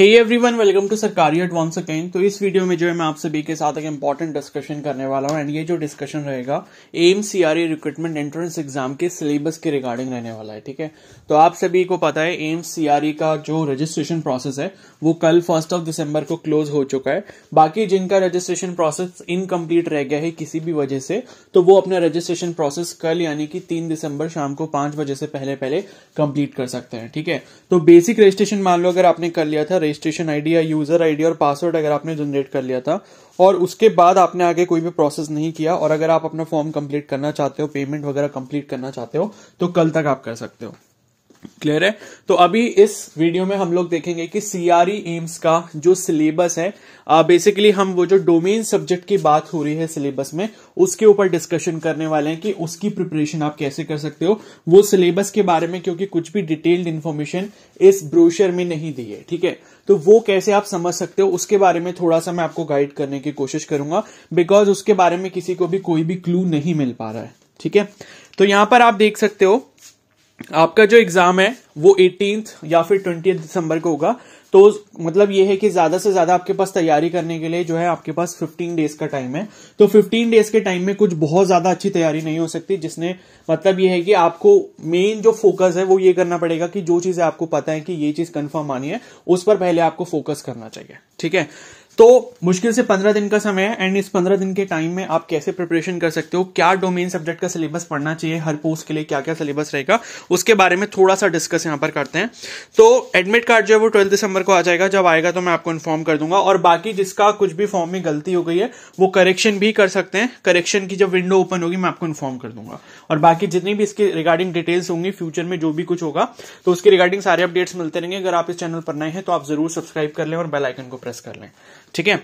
Hey everyone welcome to सरकारी advance अकेन तो इस वीडियो में जो है मैं आप सभी के साथ एक इम्पॉर्टेंट डिस्कशन करने वाला हूँ एंड ये जो डिस्कशन रहेगा M C R A recruitment entrance exam के सिलेबस के रिगार्डिंग रहने वाला है ठीक है तो आप सभी को पता है एम सी आर ई का जो रजिस्ट्रेशन प्रोसेस है वो कल फर्स्ट ऑफ दिसंबर को क्लोज हो चुका है बाकी जिनका रजिस्ट्रेशन प्रोसेस इनकम्प्लीट रह गया है किसी भी वजह से तो वो अपना रजिस्ट्रेशन प्रोसेस कल यानी कि तीन दिसंबर शाम को पांच बजे से पहले पहले कंप्लीट कर सकते हैं ठीक है तो बेसिक रजिस्ट्रेशन मान लो अगर आपने कर लिया था रजिस्ट्रेशन आईडी या यूजर आईडी और पासवर्ड अगर आपने जनरेट कर लिया था और उसके बाद आपने आगे कोई भी प्रोसेस नहीं किया और अगर आप अपना फॉर्म कंप्लीट करना चाहते हो पेमेंट वगैरह कंप्लीट करना चाहते हो तो कल तक आप कर सकते हो क्लियर है तो अभी इस वीडियो में हम लोग देखेंगे कि सीआरई एम्स e का जो सिलेबस है बेसिकली हम वो जो डोमेन सब्जेक्ट की बात हो रही है सिलेबस में उसके ऊपर डिस्कशन करने वाले हैं कि उसकी प्रिपरेशन आप कैसे कर सकते हो वो सिलेबस के बारे में क्योंकि कुछ भी डिटेल्ड इन्फॉर्मेशन इस ब्रोशर में नहीं दी है ठीक है तो वो कैसे आप समझ सकते हो उसके बारे में थोड़ा सा मैं आपको गाइड करने की कोशिश करूंगा बिकॉज उसके बारे में किसी को भी कोई भी क्लू नहीं मिल पा रहा है ठीक है तो यहां पर आप देख सकते हो आपका जो एग्जाम है वो एटीन या फिर ट्वेंटी दिसंबर को होगा तो मतलब ये है कि ज्यादा से ज्यादा आपके पास तैयारी करने के लिए जो है आपके पास 15 डेज का टाइम है तो 15 डेज के टाइम में कुछ बहुत ज्यादा अच्छी तैयारी नहीं हो सकती जिसने मतलब ये है कि आपको मेन जो फोकस है वो ये करना पड़ेगा कि जो चीजें आपको पता है कि ये चीज कंफर्म आनी है उस पर पहले आपको फोकस करना चाहिए ठीक है तो मुश्किल से पंद्रह दिन का समय है एंड इस पंद्रह दिन के टाइम में आप कैसे प्रिपरेशन कर सकते हो क्या डोमेन सब्जेक्ट का सिलेबस पढ़ना चाहिए हर पोस्ट के लिए क्या क्या सिलेबस रहेगा उसके बारे में थोड़ा सा डिस्कस यहाँ पर करते हैं तो एडमिट कार्ड जो है वो ट्वेल्थ दिसंबर को आ जाएगा जब आएगा तो मैं आपको इन्फॉर्म कर दूंगा और बाकी जिसका कुछ भी फॉर्म में गलती हो गई है वो करेक्शन भी कर सकते हैं करेक्शन की जब विंडो ओपन होगी मैं आपको इन्फॉर्म कर दूंगा और बाकी जितनी भी इसके रिगार्डिंग डिटेल्स होंगी फ्यूचर में जो भी कुछ होगा तो उसके रिगार्डिंग सारे अपडेट्स मिलते रहेंगे अगर आप इस चैनल पर नए हैं तो आप जरूर सब्सक्राइब कर लें और बेलाइकन को प्रेस कर लें ठीक है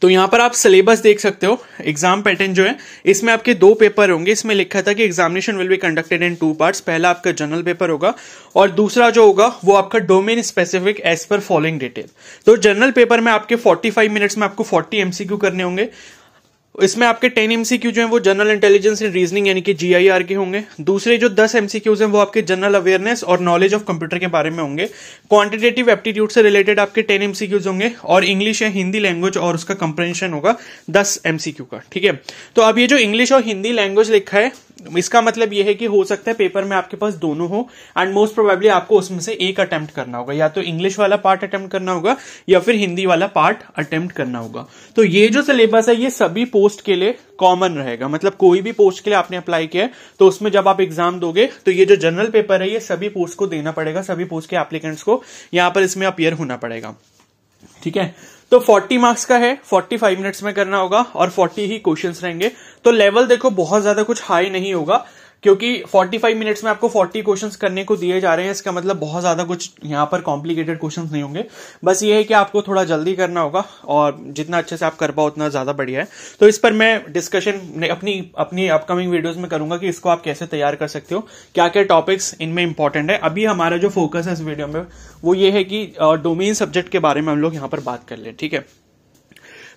तो यहां पर आप सिलेबस देख सकते हो एग्जाम पैटर्न जो है इसमें आपके दो पेपर होंगे इसमें लिखा था कि examination will be conducted in two parts पहला आपका जनरल पेपर होगा और दूसरा जो होगा वो आपका domain specific as per following detail तो जनरल पेपर में आपके 45 मिनट्स में आपको 40 एमसीक्यू करने होंगे इसमें आपके टेन एमसीक्यू जो है वो जनरल इंटेलिजेंस एंड रीजनिंग यानी कि जी के होंगे दूसरे जो दस एमसीक्यूज हैं वो आपके जनरल अवेयरनेस और नॉलेज ऑफ कंप्यूटर के बारे में होंगे क्वांटिटेटिव एप्टीट्यूड से रिलेटेड आपके टेन एमसीक्यूज होंगे और इंग्लिश या हिंदी लैंग्वेज और उसका कंप्रेंशन होगा दस एमसीक्यू का ठीक है तो अब ये जो इंग्लिश और हिंदी लैंग्वेज लिखा है इसका मतलब यह है कि हो सकता है पेपर में आपके पास दोनों हो एंड मोस्ट प्रोबेबली आपको उसमें से एक अटेम्प्ट करना होगा या तो इंग्लिश वाला पार्ट अटेम्प्ट करना होगा या फिर हिंदी वाला पार्ट अटेम्प्ट करना होगा तो ये जो सिलेबस है ये सभी पोस्ट के लिए कॉमन रहेगा मतलब कोई भी पोस्ट के लिए आपने अप्लाई किया तो उसमें जब आप एग्जाम दोगे तो ये जो जनरल पेपर है ये सभी पोस्ट को देना पड़ेगा सभी पोस्ट के एप्लीकेंट्स को यहां पर इसमें अपियर होना पड़ेगा ठीक है तो 40 मार्क्स का है 45 मिनट्स में करना होगा और 40 ही क्वेश्चंस रहेंगे तो लेवल देखो बहुत ज्यादा कुछ हाई नहीं होगा क्योंकि 45 मिनट्स में आपको 40 क्वेश्चंस करने को दिए जा रहे हैं इसका मतलब बहुत ज़्यादा कुछ यहाँ पर कॉम्प्लिकेटेड क्वेश्चंस नहीं होंगे बस ये है कि आपको थोड़ा जल्दी करना होगा और जितना अच्छे से आप कर पाओ उतना ज़्यादा बढ़िया है तो इस पर मैं डिस्कशन अपनी अपनी अपकमिंग वीडियोज़ में करूंगा कि इसको आप कैसे तैयार कर सकते हो क्या क्या टॉपिक्स इनमें इंपॉर्टेंट है अभी हमारा जो फोकस है इस वीडियो में वो ये है कि डोमेन सब्जेक्ट के बारे में हम लोग यहाँ पर बात कर ले ठीक है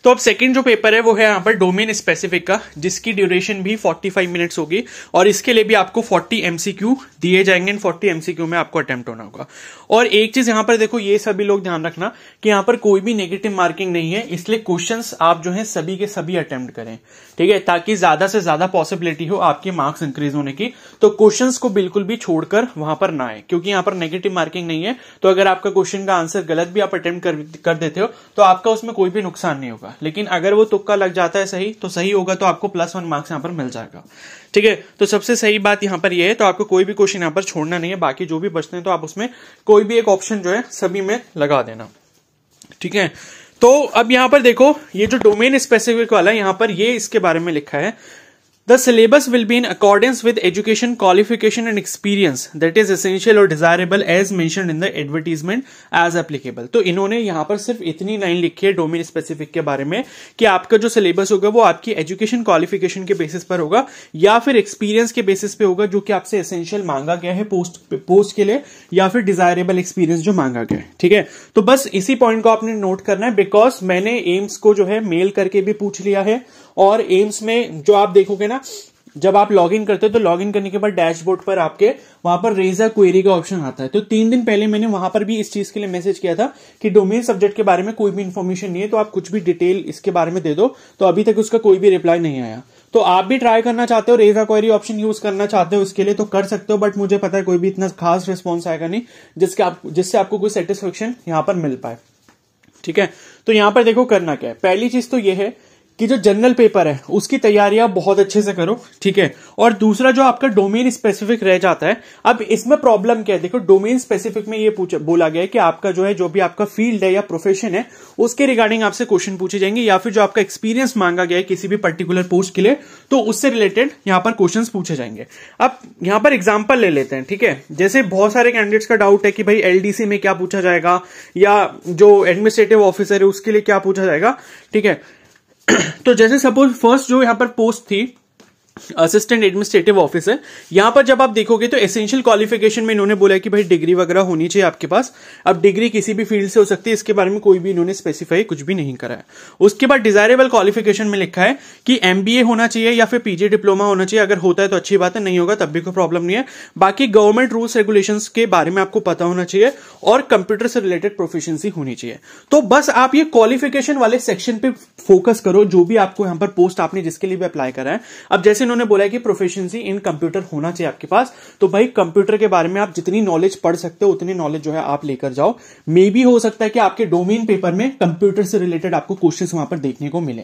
तो अब सेकंड जो पेपर है वो है यहाँ पर डोमेन स्पेसिफिक का जिसकी ड्यूरेशन भी 45 मिनट्स होगी और इसके लिए भी आपको 40 एमसीक्यू दिए जाएंगे एंड 40 एमसीक्यू में आपको अटेम्प्ट होना होगा और एक चीज यहां पर देखो ये सभी लोग ध्यान रखना कि यहां पर कोई भी नेगेटिव मार्किंग नहीं है इसलिए क्वेश्चन आप जो है सभी के सभी अटेम्प्ट करें ठीक है ताकि ज्यादा से ज्यादा पॉसिबिलिटी हो आपके मार्क्स इंक्रीज होने की तो क्वेश्चन को बिल्कुल भी छोड़कर वहां पर ना आए क्योंकि यहां पर नेगेटिव मार्किंग नहीं है तो अगर आपका क्वेश्चन का आंसर गलत भी आप अटेम्प्ट कर, कर देते हो तो आपका उसमें कोई भी नुकसान नहीं होगा लेकिन अगर वो तुक्का लग जाता है सही तो सही होगा तो आपको प्लस वन मार्क्स यहां पर मिल जाएगा ठीक है तो सबसे सही बात यहां पर यह है तो आपको कोई भी क्वेश्चन यहां पर छोड़ना नहीं है बाकी जो भी बचते हैं तो आप उसमें को कोई भी एक ऑप्शन जो है सभी में लगा देना ठीक है तो अब यहां पर देखो ये जो डोमेन स्पेसिफिक वाला है यहां पर ये इसके बारे में लिखा है The syllabus will be in accordance with education, qualification and experience that is essential or desirable as mentioned in the advertisement as applicable. तो इन्होंने यहां पर सिर्फ इतनी लाइन लिखी है डोमेन स्पेसिफिक के बारे में कि आपका जो सिलेबस होगा वो आपकी एजुकेशन क्वालिफिकेशन के बेसिस पर होगा या फिर एक्सपीरियंस के बेसिस पे होगा जो कि आपसे एसेंशियल मांगा गया है पोस्ट पोस्ट के लिए या फिर डिजायरेबल एक्सपीरियंस जो मांगा गया है ठीक है तो बस इसी पॉइंट को आपने नोट करना है बिकॉज मैंने एम्स को जो है मेल करके भी पूछ लिया है और एम्स में जो आप देखोगे ना जब आप लॉग इन करते हो तो लॉग इन करने के बाद डैशबोर्ड पर आपके वहां पर रेजर क्वेरी का ऑप्शन आता है तो तीन दिन पहले मैंने वहां पर भी इस चीज के लिए मैसेज किया था कि डोमेन सब्जेक्ट के बारे में कोई भी इन्फॉर्मेशन नहीं है तो आप कुछ भी डिटेल इसके बारे में दे दो तो अभी तक उसका कोई भी रिप्लाई नहीं आया तो आप भी ट्राई करना चाहते हो रेजा क्वेरी ऑप्शन यूज करना चाहते हो उसके लिए तो कर सकते हो बट मुझे पता है कोई भी इतना खास रिस्पॉन्स आएगा नहीं जिसके आप जिससे आपको कोई सेटिस्फेक्शन यहां पर मिल पाए ठीक है तो यहां पर देखो करना क्या है पहली चीज तो यह है कि जो जनरल पेपर है उसकी तैयारी आप बहुत अच्छे से करो ठीक है और दूसरा जो आपका डोमेन स्पेसिफिक रह जाता है अब इसमें प्रॉब्लम क्या है देखो डोमेन स्पेसिफिक में ये पूछा बोला गया है कि आपका जो है जो भी आपका फील्ड है या प्रोफेशन है उसके रिगार्डिंग आपसे क्वेश्चन पूछे जाएंगे या फिर जो आपका एक्सपीरियंस मांगा गया है किसी भी पर्टिकुलर पोस्ट के लिए तो उससे रिलेटेड यहां पर क्वेश्चन पूछे जाएंगे अब यहां पर एग्जाम्पल ले लेते हैं ठीक है जैसे बहुत सारे कैंडिडेट्स का डाउट है कि भाई एलडीसी में क्या पूछा जाएगा या जो एडमिनिस्ट्रेटिव ऑफिसर है उसके लिए क्या पूछा जाएगा ठीक है तो जैसे सपोज फर्स्ट जो यहाँ पर पोस्ट थी असिस्टेंट एडमिनिस्ट्रेटिव ऑफिसर यहां पर जब आप देखोगे तो एसेंशियल क्वालिफिकेशन में इन्होंने बोला कि भाई डिग्री वगैरह होनी चाहिए आपके पास अब डिग्री किसी भी फील्ड से हो सकती है इसके बारे में कोई भी इन्होंने स्पेसिफाई कुछ भी नहीं करा है उसके बाद डिजायरेबल क्वालिफिकेशन में लिखा है कि एमबीए होना चाहिए या फिर पीजी डिप्लोमा होना चाहिए अगर होता है तो अच्छी बात है नहीं होगा तब भी कोई प्रॉब्लम नहीं है बाकी गवर्नमेंट रूल्स रेगुलेशन के बारे में आपको पता होना चाहिए और कंप्यूटर से रिलेटेड प्रोफिशियंसी होनी चाहिए तो बस आप ये क्वालिफिकेशन वाले सेक्शन पे फोकस करो जो भी आपको यहां पर पोस्ट आपने जिसके लिए भी अप्लाई करा है अब जैसे इन्होंने बोला है कि प्रोफेशनसी इन कंप्यूटर होना चाहिए आपके पास तो भाई कंप्यूटर के बारे में आप जितनी नॉलेज पढ़ सकते हो उतनी नॉलेज जो है आप लेकर जाओ मे भी हो सकता है कि आपके डोमेन पेपर में कंप्यूटर से रिलेटेड आपको क्वेश्चन वहां पर देखने को मिले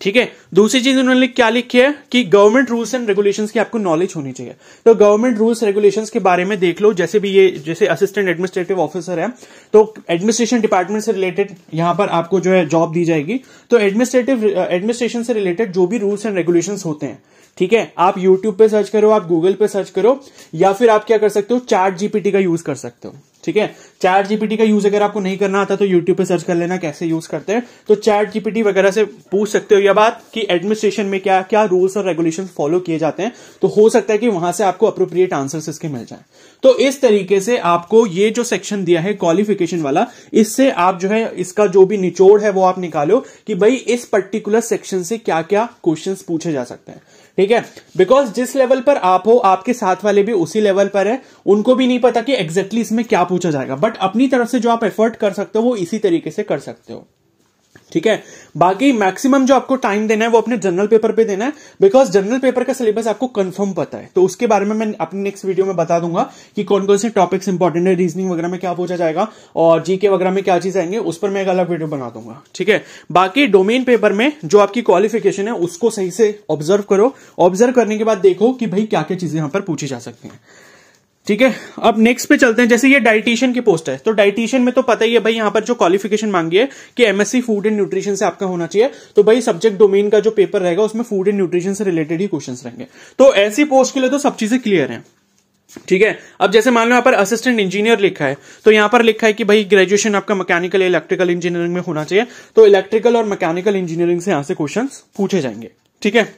ठीक है दूसरी चीज उन्होंने क्या लिखी है कि गवर्नमेंट रूल्स एंड रेगुलेशन की आपको नॉलेज होनी चाहिए तो गवर्नमेंट रूल्स रेगुलेशन के बारे में देख लो जैसे भी ये जैसे असिस्टेंट एडमिनिस्ट्रेटिव ऑफिसर है तो एडमिनिस्ट्रेशन डिपार्टमेंट से रिलेटेड यहां पर आपको जो है जॉब दी जाएगी तो एडमिनिस्ट्रेटिव एडमिनिस्ट्रेशन से रिलेटेड जो भी रूल्स एंड रेगुलेशन होते हैं ठीक है आप यूट्यूब पे सर्च करो आप गूगल पे सर्च करो या फिर आप क्या कर सकते हो चार्ट जीपीटी का यूज कर सकते हो ठीक है चार्ट जीपीटी का यूज अगर आपको नहीं करना आता तो यूट्यूब पे सर्च कर लेना कैसे यूज करते हैं तो चैट जीपीटी वगैरह से पूछ सकते हो यह बात कि एडमिनिस्ट्रेशन में क्या क्या रूल्स और रेगुलेशन फॉलो किए जाते हैं तो हो सकता है कि वहां से आपको अप्रोप्रिएट आंसर इसके मिल जाए तो इस तरीके से आपको ये जो सेक्शन दिया है क्वालिफिकेशन वाला इससे आप जो है इसका जो भी निचोड़ है वो आप निकालो कि भाई इस पर्टिकुलर सेक्शन से क्या क्या क्वेश्चन पूछे जा सकते हैं ठीक है बिकॉज जिस लेवल पर आप हो आपके साथ वाले भी उसी लेवल पर है उनको भी नहीं पता कि एग्जैक्टली exactly इसमें क्या पूछा जाएगा बट अपनी तरफ से जो आप एफर्ट कर सकते हो वो इसी तरीके से कर सकते हो ठीक है बाकी मैक्सिमम जो आपको टाइम देना है वो अपने जनरल पेपर पे देना है बिकॉज जनरल पेपर का सिलेबस आपको कंफर्म पता है तो उसके बारे में मैं अपने नेक्स्ट वीडियो में बता दूंगा कि कौन कौन से टॉपिक्स इंपॉर्टेंट है रीजनिंग वगैरह में क्या पूछा जाएगा और जीके वगैरह में क्या चीज आएंगे उस पर मैं एक अलग वीडियो बना दूंगा ठीक है बाकी डोमेन पेपर में जो आपकी क्वालिफिकेशन है उसको सही से ऑब्जर्व करो ऑब्जर्व करने के बाद देखो कि भाई क्या क्या चीजें यहां पर पूछी जा सकती है ठीक है अब नेक्स्ट पे चलते हैं जैसे ये डाइटिशियन की पोस्ट है तो डाइटिशियन में तो पता ही है भाई यहाँ पर जो क्वालिफिकेशन मांगी है कि एमएससी फूड एंड न्यूट्रिशन से आपका होना चाहिए तो भाई सब्जेक्ट डोमेन का जो पेपर रहेगा उसमें फूड एंड न्यूट्रिशन से रिलेटेड ही क्वेश्चन रहेंगे तो ऐसी पोस्ट के लिए तो सब चीजें क्लियर है ठीक है अब जैसे मान लो यहाँ पर असिस्टेंट इंजीनियर लिखा है तो यहां पर लिखा है कि भाई ग्रेजुएशन आपका मैकेनिकल इलेक्ट्रिकल इंजीनियरिंग में होना चाहिए तो इलेक्ट्रिकल और मैकेनिकल इंजीनियरिंग से यहां से क्वेश्चन पूछे जाएंगे ठीक है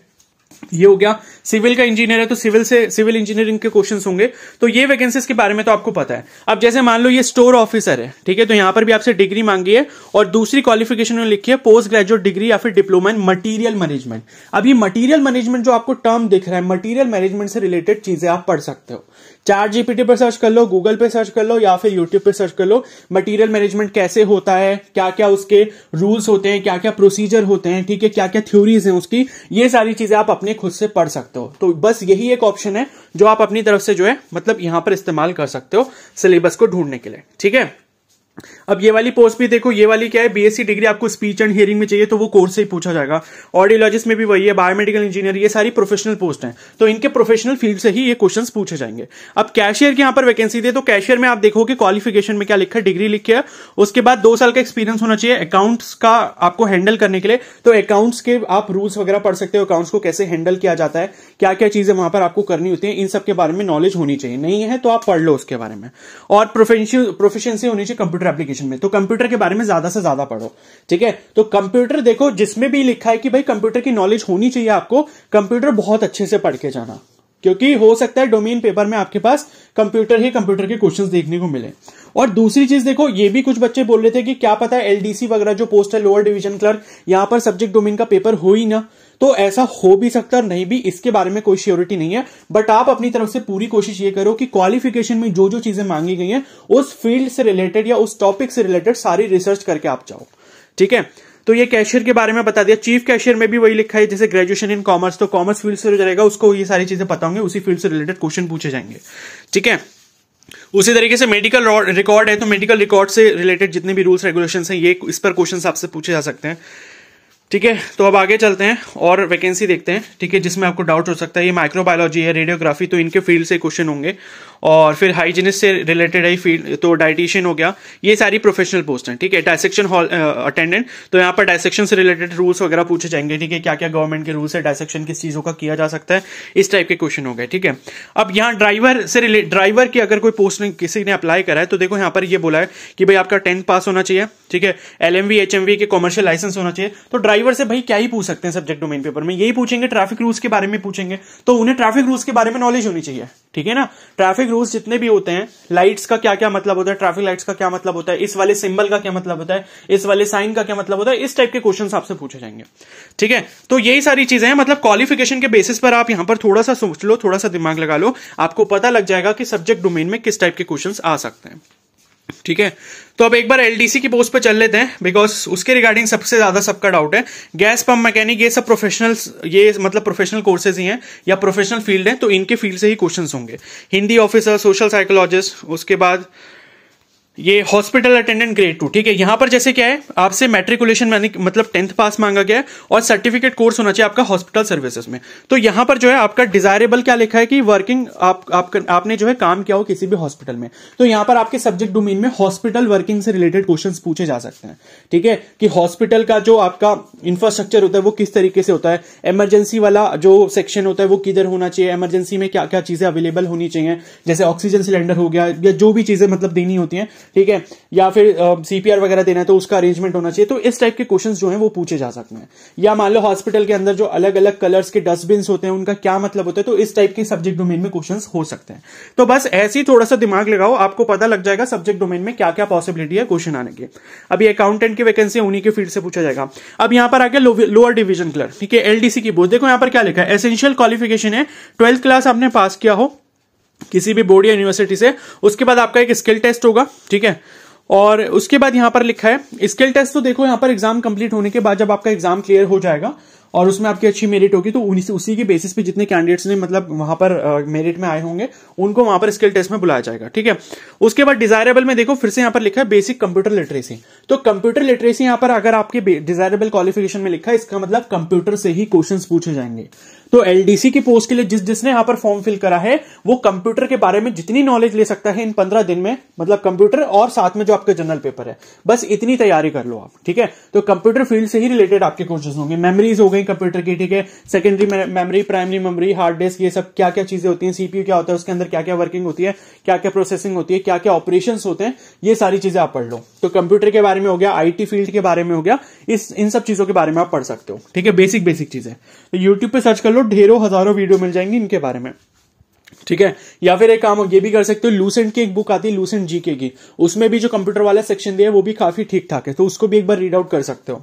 ये हो गया सिविल का इंजीनियर है तो सिविल से सिविल इंजीनियरिंग के क्वेश्चंस होंगे तो ये वैकेंसीज के बारे में तो आपको पता है अब जैसे मान लो ये स्टोर ऑफिसर है ठीक है तो यहां पर भी आपसे डिग्री मांगी है और दूसरी क्वालिफिकेशन में लिखी है पोस्ट ग्रेजुएट डिग्री या फिर डिप्लोमा इन मटीरियल मैनेजमेंट अब ये मटीरियल मैनेजमेंट जो आपको टर्म दिख रहा है मटीरियल मैनेजमेंट से रिलेटेड चीजें आप पढ़ सकते हो चार जीपीटी पर सर्च कर लो गूगल पे सर्च कर लो या फिर यूट्यूब पे सर्च कर लो मटेरियल मैनेजमेंट कैसे होता है क्या क्या उसके रूल्स होते हैं क्या क्या प्रोसीजर होते हैं ठीक है क्या क्या थ्योरीज हैं उसकी ये सारी चीजें आप अपने खुद से पढ़ सकते हो तो बस यही एक ऑप्शन है जो आप अपनी तरफ से जो है मतलब यहां पर इस्तेमाल कर सकते हो सिलेबस को ढूंढने के लिए ठीक है अब ये वाली पोस्ट भी देखो ये वाली क्या है बीएससी डिग्री आपको स्पीच एंड हियरिंग में चाहिए तो वो कोर्स से ही पूछा जाएगा ऑडियोलॉजिस्ट में भी वही है बायोमेडिकल इंजीनियर ये सारी प्रोफेशनल पोस्ट हैं तो इनके प्रोफेशनल फील्ड से ही ये क्वेश्चन पूछे जाएंगे अब कैशियर की यहां पर वैकेंसी दे तो कैशियर में आप देखोगे क्वालिफिकेशन में क्या लिखा है डिग्री लिखी है उसके बाद दो साल का एक्सपीरियंस होना चाहिए अकाउंट्स का आपको हैंडल करने के लिए तो अकाउंट्स के आप रूल्स वगैरह पढ़ सकते हो अकाउंट्स को कैसे हैंडल किया जाता है क्या क्या चीजें वहां पर आपको करनी होती है इन सब के बारे में नॉलेज होनी चाहिए नहीं है तो आप पढ़ लो उसके बारे में और प्रोफेशन प्रोफेशनसी होनी चाहिए कंप्यूटर एप्लीकेशन में तो कंप्यूटर के बारे में ज्यादा से ज्यादा पढ़ो ठीक है तो कंप्यूटर देखो जिसमें भी लिखा है कि भाई कंप्यूटर की नॉलेज होनी चाहिए आपको कंप्यूटर बहुत अच्छे से पढ़ के जाना क्योंकि हो सकता है डोमेन पेपर में आपके पास कंप्यूटर ही कंप्यूटर के क्वेश्चन देखने को मिले और दूसरी चीज देखो ये भी कुछ बच्चे बोल रहे थे कि क्या पता है एलडीसी वगैरह जो पोस्ट है लोअर डिवीजन क्लर्क यहां पर सब्जेक्ट डोमेन का पेपर हो ही ना तो ऐसा हो भी सकता है नहीं भी इसके बारे में कोई श्योरिटी नहीं है बट आप अपनी तरफ से पूरी कोशिश ये करो कि क्वालिफिकेशन में जो जो चीजें मांगी गई हैं उस फील्ड से रिलेटेड या उस टॉपिक से रिलेटेड सारी रिसर्च करके आप जाओ ठीक है तो ये कैशियर के बारे में बता दिया चीफ कैशियर में भी वही लिखा है जैसे ग्रेजुएशन इन कॉमर्स तो कॉमर्स फील्ड से रहेगा उसको ये सारी चीजें पता होंगे उसी फील्ड से रिलेटेड क्वेश्चन पूछे जाएंगे ठीक है उसी तरीके से मेडिकल रिकॉर्ड है तो मेडिकल रिकॉर्ड से रिलेटेड जितने भी रूल्स रेगुलेशन हैं ये इस पर क्वेश्चन आपसे पूछे जा सकते हैं ठीक है तो अब आगे चलते हैं और वैकेंसी देखते हैं ठीक है जिसमें आपको डाउट हो सकता है ये माइक्रोबायोलॉजी है रेडियोग्राफी तो इनके फील्ड से क्वेश्चन होंगे और फिर हाइजीनिस्ट से रिलेटेड है फील्ड तो डाइटिशियन हो गया ये सारी प्रोफेशनल पोस्ट हैं ठीक है डायसेक्शन हॉल अटेंडेंट तो यहाँ पर डायसेक्शन से रिलेटेड रूल्स वगैरह पूछे जाएंगे ठीक है क्या क्या गवर्नमेंट के रूल्स है डायसेक्शन किस चीज़ों का किया जा सकता है इस टाइप के क्वेश्चन हो गए ठीक है अब यहाँ ड्राइवर से रिले ड्राइवर की अगर कोई पोस्ट किसी ने अप्लाई करा है तो देखो यहाँ पर यह बोला है कि भाई आपका टेंथ पास होना चाहिए ठीक है L M K commercial licence होना चाहिए तो ड्राइवर से भाई क्या ही पूछ सकते हैं सब्जेक्ट डोमेन पेपर में यही पूछेंगे ट्रैफिक रूल्स के बारे में पूछेंगे तो उन्हें ट्रैफिक रूल्स के बारे में नॉलेज होनी चाहिए ठीक है ना ट्रैफिक ट्रैफिक रूल्स जितने भी होते हैं लाइट्स का क्या क्या मतलब होता है ट्रैफिक लाइट्स का क्या मतलब होता है इस वाले सिंबल का क्या मतलब होता है इस वाले साइन का क्या मतलब होता है इस टाइप के क्वेश्चन आपसे पूछे जाएंगे ठीक है तो यही सारी चीजें हैं मतलब क्वालिफिकेशन के बेसिस पर आप यहां पर थोड़ा सा सोच लो थोड़ा सा दिमाग लगा लो आपको पता लग जाएगा कि सब्जेक्ट डोमेन में किस टाइप के क्वेश्चन आ सकते हैं ठीक है तो अब एक बार एलडीसी की पोस्ट पर चल लेते हैं बिकॉज उसके रिगार्डिंग सबसे ज्यादा सबका डाउट है गैस पंप मैकेनिक ये सब प्रोफेशनल ये मतलब प्रोफेशनल कोर्सेज ही हैं या प्रोफेशनल फील्ड है तो इनके फील्ड से ही क्वेश्चन होंगे हिंदी ऑफिसर सोशल साइकोलॉजिस्ट उसके बाद ये हॉस्पिटल अटेंडेंट ग्रेड टू ठीक है यहां पर जैसे क्या है आपसे मेट्रिकुलेशन मतलब टेंथ पास मांगा गया है और सर्टिफिकेट कोर्स होना चाहिए आपका हॉस्पिटल सर्विसेज में तो यहां पर जो है आपका डिजायरेबल क्या लिखा है कि वर्किंग आप, आप आपने जो है काम किया हो किसी भी हॉस्पिटल में तो यहां पर आपके सब्जेक्ट डोमेन में हॉस्पिटल वर्किंग से रिलेटेड क्वेश्चन पूछे जा सकते हैं ठीक है कि हॉस्पिटल का जो आपका इंफ्रास्ट्रक्चर होता है वो किस तरीके से होता है इमरजेंसी वाला जो सेक्शन होता है वो किधर होना चाहिए इमरजेंसी में क्या क्या चीजें अवेलेबल होनी चाहिए जैसे ऑक्सीजन सिलेंडर हो गया या जो भी चीजें मतलब देनी होती है ठीक है या फिर सीपीआर वगैरह देना है तो उसका अरेंजमेंट होना चाहिए तो इस टाइप के क्वेश्चन जो है वो पूछे जा सकते हैं या मान लो हॉस्पिटल के अंदर जो अलग अलग कलर्स के डस्टबिन होते हैं उनका क्या मतलब होता है तो इस टाइप के सब्जेक्ट डोमेन में क्वेश्चन हो सकते हैं तो बस ऐसे ही थोड़ा सा दिमाग लगाओ आपको पता लग जाएगा सब्जेक्ट डोमेन में क्या क्या पॉसिबिलिटी है क्वेश्चन आने की अभी अकाउंटेंट की वैकेंसी उन्हीं के फील्ड से पूछा जाएगा अब यहां पर आगे लोअर डिवीजन क्लर्क ठीक है एलडीसी की बोर्ड देखो यहां पर क्या लिखा है एसेंशियल क्वालिफिकेशन है ट्वेल्थ क्लास आपने पास किया हो किसी भी बोर्ड या यूनिवर्सिटी से उसके बाद आपका एक स्किल टेस्ट होगा ठीक है और उसके बाद यहां पर लिखा है स्किल टेस्ट तो देखो यहां पर एग्जाम कंप्लीट होने के बाद जब आपका एग्जाम क्लियर हो जाएगा और उसमें आपकी अच्छी मेरिट होगी तो उसी के बेसिस पे जितने कैंडिडेट्स ने मतलब वहां पर मेरिट में आए होंगे उनको वहां पर स्किल टेस्ट में बुलाया जाएगा ठीक है उसके बाद डिजायरेबल में देखो फिर से यहां पर लिखा है बेसिक कंप्यूटर लिटरेसी तो कंप्यूटर लिटरेसी यहां पर अगर आपके डिजायरेबल क्वालिफिकेशन में लिखा है इसका मतलब कंप्यूटर से ही क्वेश्चन पूछे जाएंगे तो एलडीसी की पोस्ट के लिए जिस जिसने यहां पर फॉर्म फिल करा है वो कंप्यूटर के बारे में जितनी नॉलेज ले सकता है इन पंद्रह दिन में मतलब कंप्यूटर और साथ में जो आपका जनरल पेपर है बस इतनी तैयारी कर लो आप ठीक है तो कंप्यूटर फील्ड से ही रिलेटेड आपके कोर्सेज होंगे मेमरीज हो गई कंप्यूटर की ठीक है secondary memory primary memory hard disk ये सब क्या क्या चीजें होती है सीपीयू क्या होता है उसके अंदर क्या क्या वर्किंग होती है क्या क्या प्रोसेसिंग होती है क्या क्या ऑपरेशन होते हैं ये सारी चीजें आप पढ़ लो तो कंप्यूटर के बारे में हो गया आईटी फील्ड के बारे में हो गया इस इन सब चीजों के बारे में आप पढ़ सकते हो ठीक है बेसिक बेसिक चीजें तो यूट्यूब पर सर्च कर लो लो ढेरों हजारों वीडियो मिल जाएंगी इनके बारे में ठीक है या फिर एक काम ये भी कर सकते हो लूसेंट की एक बुक आती है लूसेंट जीके की उसमें भी जो कंप्यूटर वाला सेक्शन दिया है वो भी काफी ठीक ठाक है तो उसको भी एक बार रीड आउट कर सकते हो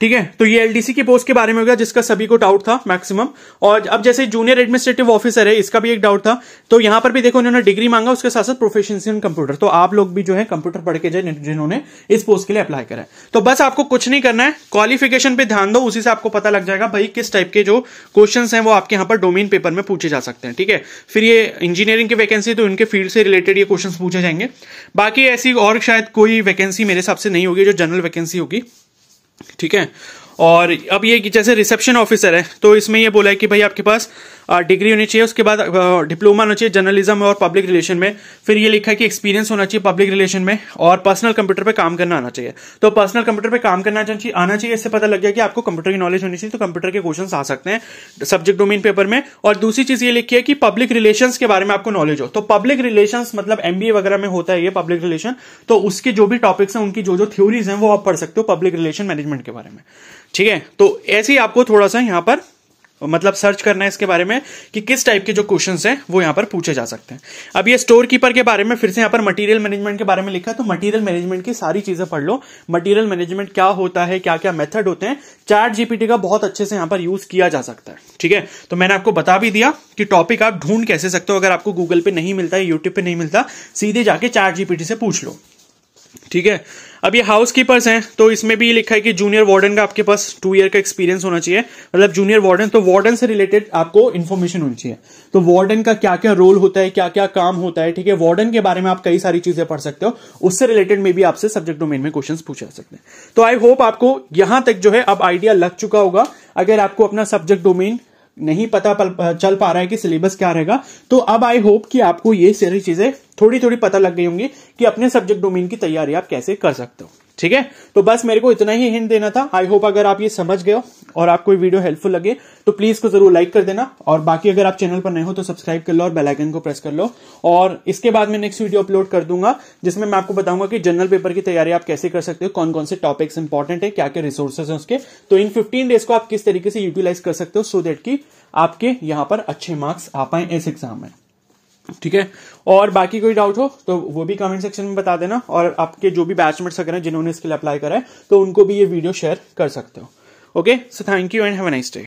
ठीक है तो ये एलडीसी की पोस्ट के बारे में होगा जिसका सभी को डाउट था मैक्सिमम और अब जैसे जूनियर एडमिनिस्ट्रेटिव ऑफिसर है इसका भी एक डाउट था तो यहां पर भी देखो उन्होंने डिग्री मांगा उसके साथ साथ प्रोफेशनसी इन कंप्यूटर तो आप लोग भी जो है कंप्यूटर पढ़ के जाए जिन्होंने इस पोस्ट के लिए अप्लाई करा है तो बस आपको कुछ नहीं करना है क्वालिफिकेशन पे ध्यान दो उसी से आपको पता लग जाएगा भाई किस टाइप के जो क्वेश्चन है वो आपके यहाँ पर डोमेन पेपर में पूछे जा सकते हैं ठीक है फिर ये इंजीनियरिंग की वैकेंसी तो इनके फील्ड से रिलेटेड ये क्वेश्चन पूछे जाएंगे बाकी ऐसी और शायद कोई वैकेंसी मेरे हिसाब से नहीं होगी जो जनरल वैकेंसी होगी ठीक है और अब ये जैसे रिसेप्शन ऑफिसर है तो इसमें ये बोला है कि भाई आपके पास डिग्री होनी चाहिए उसके बाद डिप्लोमा होना चाहिए जर्नलिज्म और पब्लिक रिलेशन में फिर ये लिखा है कि एक्सपीरियंस होना चाहिए पब्लिक रिलेशन में और पर्सनल कंप्यूटर पे काम करना आना चाहिए तो पर्सनल कंप्यूटर पे काम करना चाहिए आना चाहिए इससे पता लग गया कि आपको कंप्यूटर की नॉलेज होनी चाहिए तो कंप्यूटर के क्वेश्चन आ सकते हैं सब्जेक्ट डोमेन पेपर में और दूसरी चीज ये लिखी है कि पब्लिक रिलेशन के बारे में आपको नॉलेज हो तो पब्लिक रिलेशन मतलब एमबीए वगैरह में होता है ये पब्लिक रिलेशन तो उसके जो भी टॉपिक्स हैं उनकी जो जो थ्योरीज हैं वो आप पढ़ सकते हो पब्लिक रिलेशन मैनेजमेंट के बारे में ठीक है तो ऐसे ही आपको थोड़ा सा यहां पर मतलब सर्च करना है इसके बारे में कि किस टाइप के जो क्वेश्चंस हैं वो यहां पर पूछे जा सकते हैं अब ये स्टोर कीपर के बारे में फिर से यहां पर मटेरियल मैनेजमेंट के बारे में लिखा तो मटेरियल मैनेजमेंट की सारी चीजें पढ़ लो मटेरियल मैनेजमेंट क्या होता है क्या क्या मेथड होते हैं चैट जीपीटी का बहुत अच्छे से यहां पर यूज किया जा सकता है ठीक है तो मैंने आपको बता भी दिया कि टॉपिक आप ढूंढ कैसे सकते हो अगर आपको गूगल पे नहीं मिलता है यूट्यूब पर नहीं मिलता सीधे जाके चैट जीपीटी से पूछ लो ठीक है अब ये हाउस कीपर्स हैं तो इसमें भी लिखा है कि जूनियर वार्डन का आपके पास टू ईयर का एक्सपीरियंस होना चाहिए मतलब जूनियर वार्डन तो वार्डन से रिलेटेड आपको इन्फॉर्मेशन होनी चाहिए तो वार्डन का क्या क्या रोल होता है क्या क्या काम होता है ठीक है वार्डन के बारे में आप कई सारी चीजें पढ़ सकते हो उससे रिलेटेड में भी आपसे सब्जेक्ट डोमेन में क्वेश्चन पूछ सकते हैं तो आई होप आपको यहां तक जो है अब आइडिया लग चुका होगा अगर आपको अपना सब्जेक्ट डोमेन नहीं पता पल, चल पा रहा है कि सिलेबस क्या रहेगा तो अब आई होप कि आपको ये सारी चीजें थोड़ी थोड़ी पता लग गई होंगी कि अपने सब्जेक्ट डोमेन की तैयारी आप कैसे कर सकते हो ठीक है तो बस मेरे को इतना ही हिंट देना था आई होप अगर आप ये समझ गए हो और आपको ये वीडियो हेल्पफुल लगे तो प्लीज को जरूर लाइक कर देना और बाकी अगर आप चैनल पर नए हो तो सब्सक्राइब कर लो और बेलाइकन को प्रेस कर लो और इसके बाद मैं नेक्स्ट वीडियो अपलोड कर दूंगा जिसमें मैं आपको बताऊंगा कि जनरल पेपर की तैयारी आप कैसे कर सकते हो कौन कौन से टॉपिक्स इंपॉर्टेंट है क्या क्या रिसोर्सेस है उसके तो इन फिफ्टीन डेज को आप किस तरीके से यूटिलाइज कर सकते हो सो देट की आपके यहां पर अच्छे मार्क्स आ पाए इस एग्जाम में ठीक है और बाकी कोई डाउट हो तो वो भी कमेंट सेक्शन में बता देना और आपके जो भी बैचमेट्स अगर हैं जिन्होंने इसके लिए अप्लाई करा है तो उनको भी ये वीडियो शेयर कर सकते हो okay so thank you and have a nice day